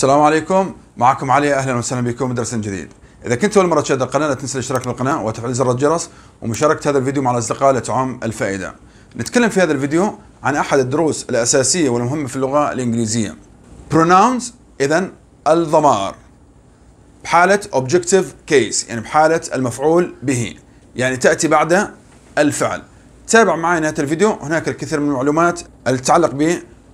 السلام عليكم معكم علي اهلا وسهلا بكم درس جديد اذا كنت اول مره تشاهد القناه لا تنسى الاشتراك بالقناه وتفعيل زر الجرس ومشاركه هذا الفيديو مع الاصدقاء لتعم الفائده نتكلم في هذا الفيديو عن احد الدروس الاساسيه والمهمه في اللغه الانجليزيه pronouns اذا الضمائر بحاله objective case يعني بحاله المفعول به يعني تاتي بعد الفعل تابع معي نهايه الفيديو هناك الكثير من المعلومات اللي تتعلق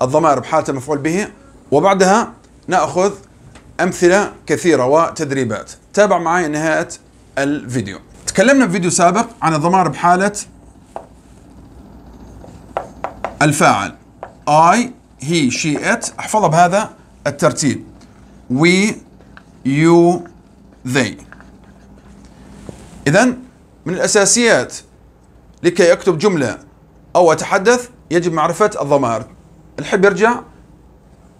بالضمائر بحاله المفعول به وبعدها ناخذ امثله كثيره وتدريبات تابع معي نهايه الفيديو تكلمنا في فيديو سابق عن الضمائر بحاله الفاعل I he she it احفظها بهذا الترتيب we you they اذا من الاساسيات لكي اكتب جمله او اتحدث يجب معرفه الضمائر الحب يرجع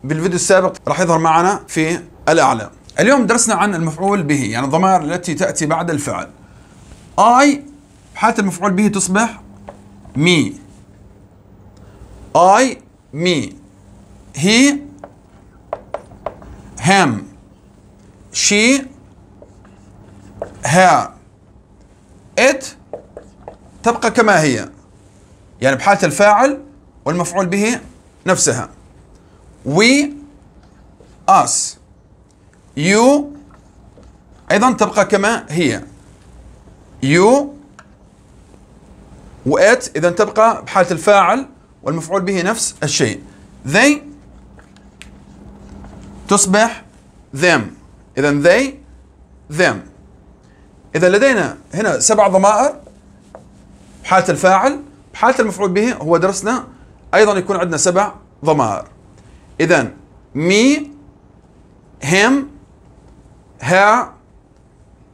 بالفيديو السابق راح يظهر معنا في الأعلى اليوم درسنا عن المفعول به يعني الضمائر التي تأتي بعد الفعل I حالة المفعول به تصبح مي I مي هي هام شي ها ات تبقى كما هي يعني بحالة الفاعل والمفعول به نفسها وي اس يو ايضا تبقى كما هي يو وات اذا تبقى بحاله الفاعل والمفعول به نفس الشيء they تصبح them اذا they them اذا لدينا هنا سبع ضمائر بحاله الفاعل بحاله المفعول به هو درسنا ايضا يكون عندنا سبع ضمائر إذا مي هم هير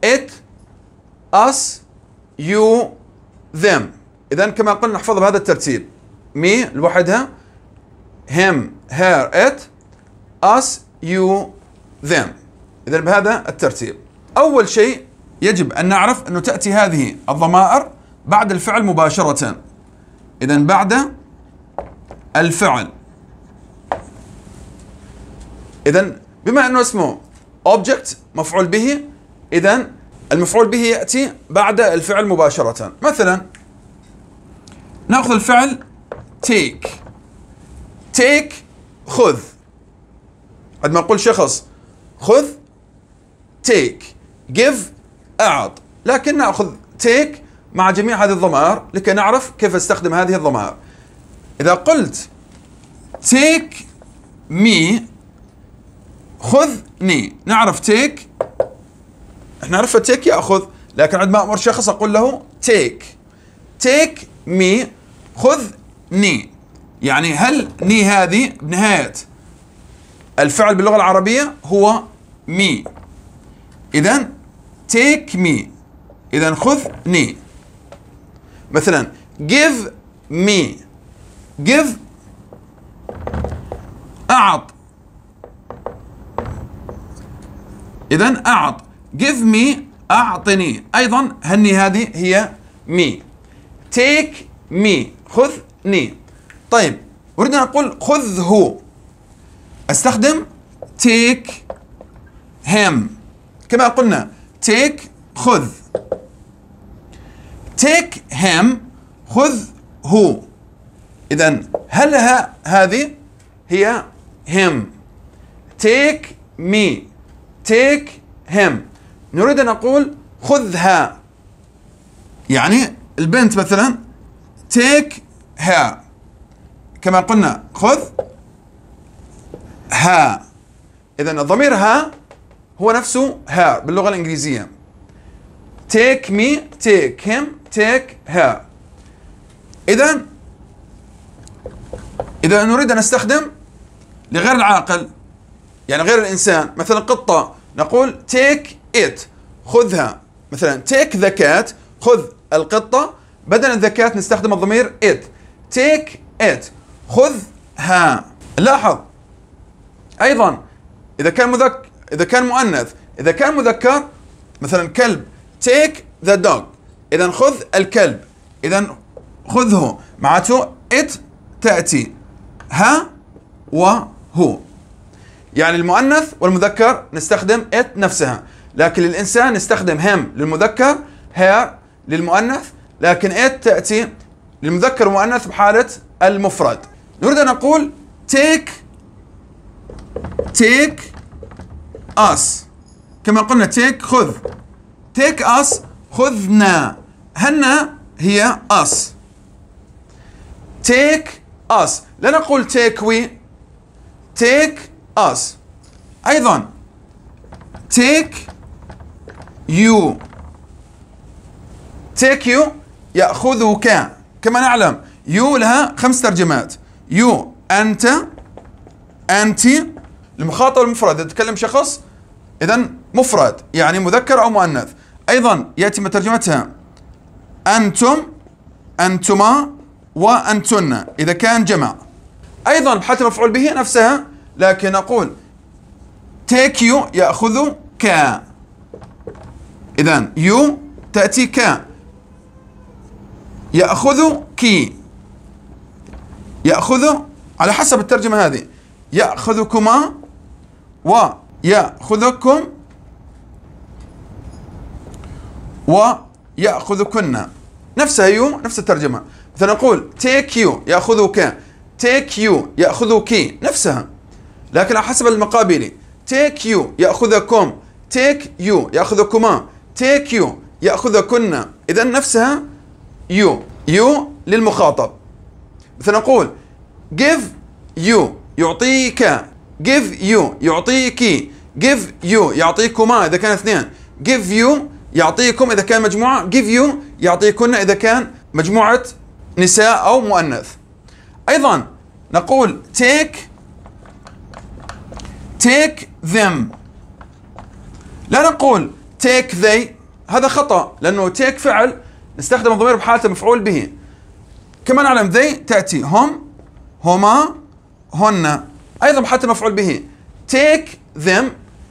ات اس يو ذم إذا كما قلنا نحفظها بهذا الترتيب مي لوحدها هم هير ات اس يو ذم إذا بهذا الترتيب أول شيء يجب أن نعرف أنه تأتي هذه الضمائر بعد الفعل مباشرة إذا بعد الفعل اذا بما انه اسمه اوبجكت مفعول به اذا المفعول به ياتي بعد الفعل مباشره مثلا ناخذ الفعل take take خذ عندما نقول شخص خذ take give اعط لكن ناخذ take مع جميع هذه الضمائر لكي نعرف كيف استخدم هذه الضمائر إذا قلت take me خذني نعرف تيك احنا نعرف تيك ياخذ لكن عندما امر شخص اقول له تيك تيك مي خذني يعني هل ني هذه بنهايه الفعل باللغه العربيه هو مي اذا تيك مي اذا خذني مثلا give me give أعط إذا أعط give me أعطني أيضا هني هذه هي me take me خذني طيب أريد أن أقول خذه أستخدم take him كما قلنا take خذ take him خذ هو إذا هل ها هذه هي him take me take him نريد أن نقول خذها يعني البنت مثلا take her كما قلنا خذ ها إذا الضمير ها هو نفسه ها باللغة الإنجليزية take me take him take her إذا إذا نريد أن نستخدم لغير العاقل يعني غير الإنسان مثلا قطة نقول تيك إت خذها مثلا تيك ذا كات خذ القطة بدل ذا كات نستخدم الضمير إت تيك إت خذها لاحظ أيضا إذا كان مذك إذا كان مؤنث إذا كان مذكر مثلا كلب تيك ذا دوغ إذا خذ الكلب إذا خذه معناته إت تأتي ها وهو يعني المؤنث والمذكر نستخدم ات نفسها لكن للإنسان نستخدم هم للمذكر هير للمؤنث لكن ات تأتي للمذكر والمؤنث بحالة المفرد نريد أن نقول take take us كما قلنا take خذ take us خذنا هنا هي us take us لا نقول take we take us أيضا take you take you يأخذك كما نعلم يو لها خمس ترجمات يو أنت أنت المخاطب المفرد تكلم شخص إذا مفرد يعني مذكر أو مؤنث أيضا يأتي ترجمتها أنتم أنتما وأنتن إذا كان جمع أيضا حتى المفعول به نفسها لكن أقول take you يأخذ ك إذا you تأتي ك يأخذ كي يأخذ على حسب الترجمة هذه يأخذكما ويأخذكم ويأخذكن نفسها يو نفس الترجمة مثلا نقول take you يأخذك take you يأخذك نفسها لكن على حسب المقابل تيك يو يأخذكم تيك يو يأخذكما تيك يو يأخذكن إذا نفسها يو يو للمخاطب فنقول give you يعطيك give you يعطيك give you يعطيكما إذا كان اثنين give you يعطيكم إذا كان مجموعة give you يعطيكن إذا كان مجموعة نساء أو مؤنث أيضا نقول take take them لا نقول take they هذا خطأ لأنه take فعل نستخدم الضمير بحالته مفعول به كما نعلم they تأتي هم هما هن أيضا بحالته مفعول به take them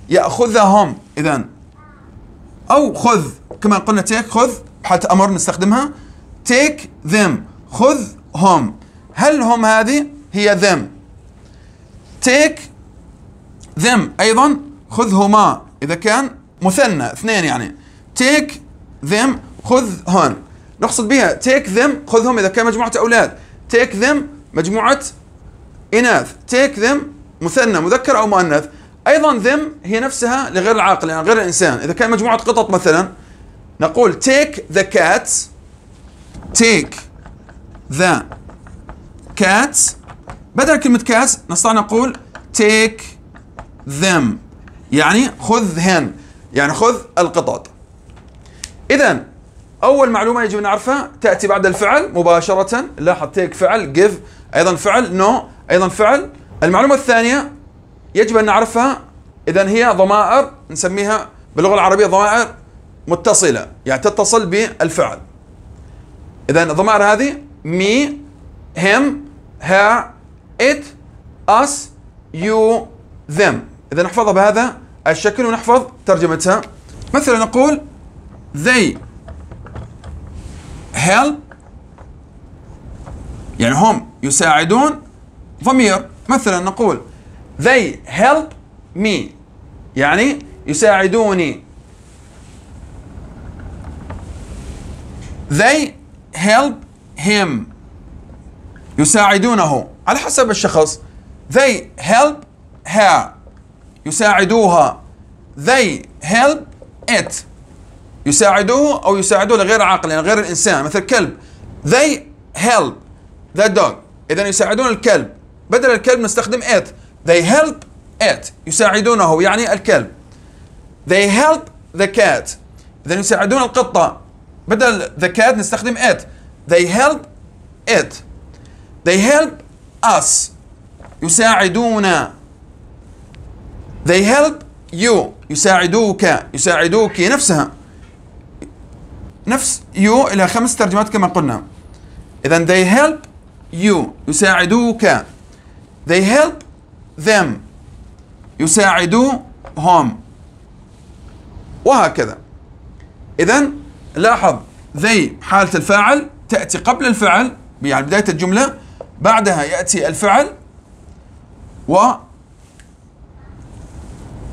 يأخذهم إذا أو خذ كما قلنا take خذ بحالة أمر نستخدمها take them خذ هم هل هم هذه هي them take them أيضا خذهما إذا كان مثنى اثنين يعني take them هون نقصد بها take them خذهم إذا كان مجموعة أولاد take them مجموعة إناث take them مثنى مذكر أو مؤنث أيضا them هي نفسها لغير العاقل يعني غير الإنسان إذا كان مجموعة قطط مثلا نقول take the cats take the cats بدل كلمة cats نستطيع نقول take them يعني خذ هن يعني خذ القطط إذا أول معلومة يجب نعرفها تأتي بعد الفعل مباشرة لاحظ تيك فعل give أيضا فعل نو no. أيضا فعل المعلومة الثانية يجب أن نعرفها إذا هي ضمائر نسميها باللغة العربية ضمائر متصلة يعني تتصل بالفعل إذا الضمائر هذه مي هم ها ات اس يو ذم إذا نحفظها بهذا الشكل ونحفظ ترجمتها مثلا نقول they help يعني هم يساعدون ضمير مثلا نقول they help me يعني يساعدوني they help him يساعدونه على حسب الشخص they help her يساعدوها they help it يساعدوه أو يساعدوه لغير عاقل يعني غير الإنسان مثل كلب they help the dog إذا يساعدون الكلب بدل الكلب نستخدم it they help it يساعدونه يعني الكلب they help the cat إذا يساعدون القطة بدل the cat نستخدم it they help it they help us يساعدون they help you يساعدوك يساعدوك نفسها نفس you إلى خمس ترجمات كما قلنا إذا they help you يساعدوك they help them يساعدوهم وهكذا إذا لاحظ they حالة الفاعل تأتي قبل الفعل يعني بداية الجملة بعدها يأتي الفعل و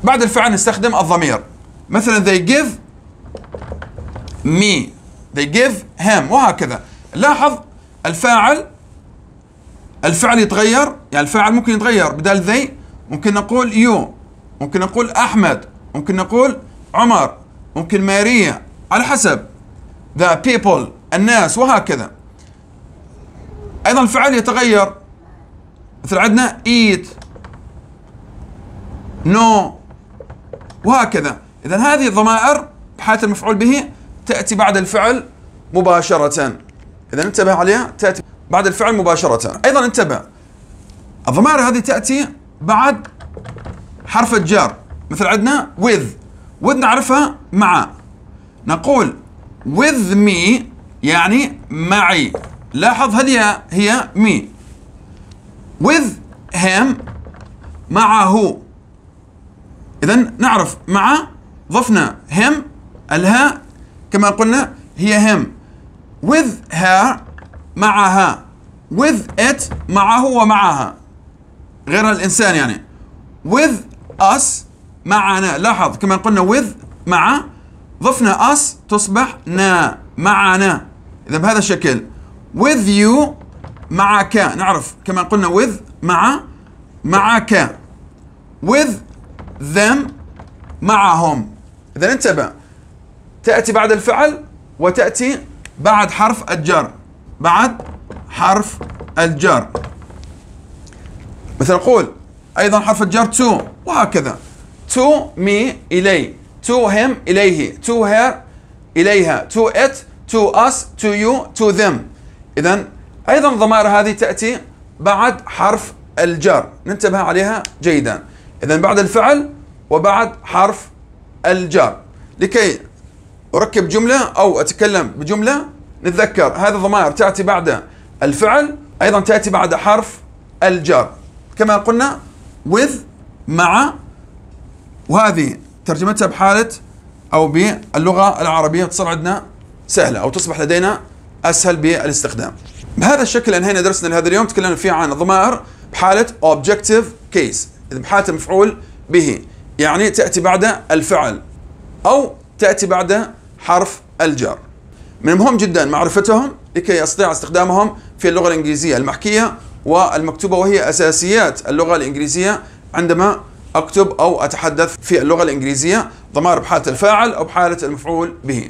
بعد الفعل نستخدم الضمير مثلا they give me they give him وهكذا لاحظ الفاعل الفعل يتغير يعني الفاعل ممكن يتغير بدل they ممكن نقول you ممكن نقول أحمد ممكن نقول عمر ممكن ماريا على حسب the people الناس وهكذا أيضا الفعل يتغير مثل عندنا eat no وهكذا إذا هذه الضمائر بحالة المفعول به تأتي بعد الفعل مباشرة إذا انتبه عليها تأتي بعد الفعل مباشرة أيضا انتبه الضمائر هذه تأتي بعد حرف الجار مثل عندنا with with نعرفها مع نقول with me يعني معي لاحظ هل هي me with him معه إذا نعرف مع ضفنا هم الها كما قلنا هي هم with her معها with it معه ومعها غير الإنسان يعني with us معنا لاحظ كما قلنا with مع ضفنا us تصبح نا معنا إذا بهذا الشكل with you معك نعرف كما قلنا with مع معك with them معهم إذا انتبه تأتي بعد الفعل وتأتي بعد حرف الجر بعد حرف الجر مثل قول أيضا حرف الجر to وهكذا to me إلي to him إليه to her إليها to it to us to you to them إذا أيضا الضمائر هذه تأتي بعد حرف الجر ننتبه عليها جيدا إذا بعد الفعل وبعد حرف الجر لكي أركب جملة أو أتكلم بجملة نتذكر هذه الضمائر تأتي بعد الفعل أيضا تأتي بعد حرف الجر كما قلنا with مع وهذه ترجمتها بحالة أو باللغة العربية تصير عندنا سهلة أو تصبح لدينا أسهل بالاستخدام بهذا الشكل أنهينا درسنا لهذا اليوم تكلمنا فيه عن الضمائر بحالة objective case ذبحات مفعول به يعني تأتي بعد الفعل أو تأتي بعد حرف الجر من المهم جدا معرفتهم لكي يستطيع استخدامهم في اللغة الإنجليزية المحكية والمكتوبة وهي أساسيات اللغة الإنجليزية عندما أكتب أو أتحدث في اللغة الإنجليزية ضمائر بحالة الفاعل أو بحالة المفعول به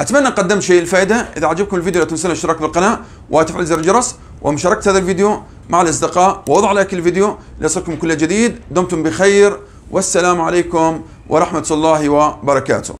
أتمنى قدمت شيء الفائدة إذا عجبكم الفيديو لا تنسون الاشتراك بالقناة وتفعيل زر الجرس ومشاركة هذا الفيديو مع الأصدقاء ووضعوا لايك الفيديو ليصلكم كل جديد دمتم بخير والسلام عليكم ورحمة الله وبركاته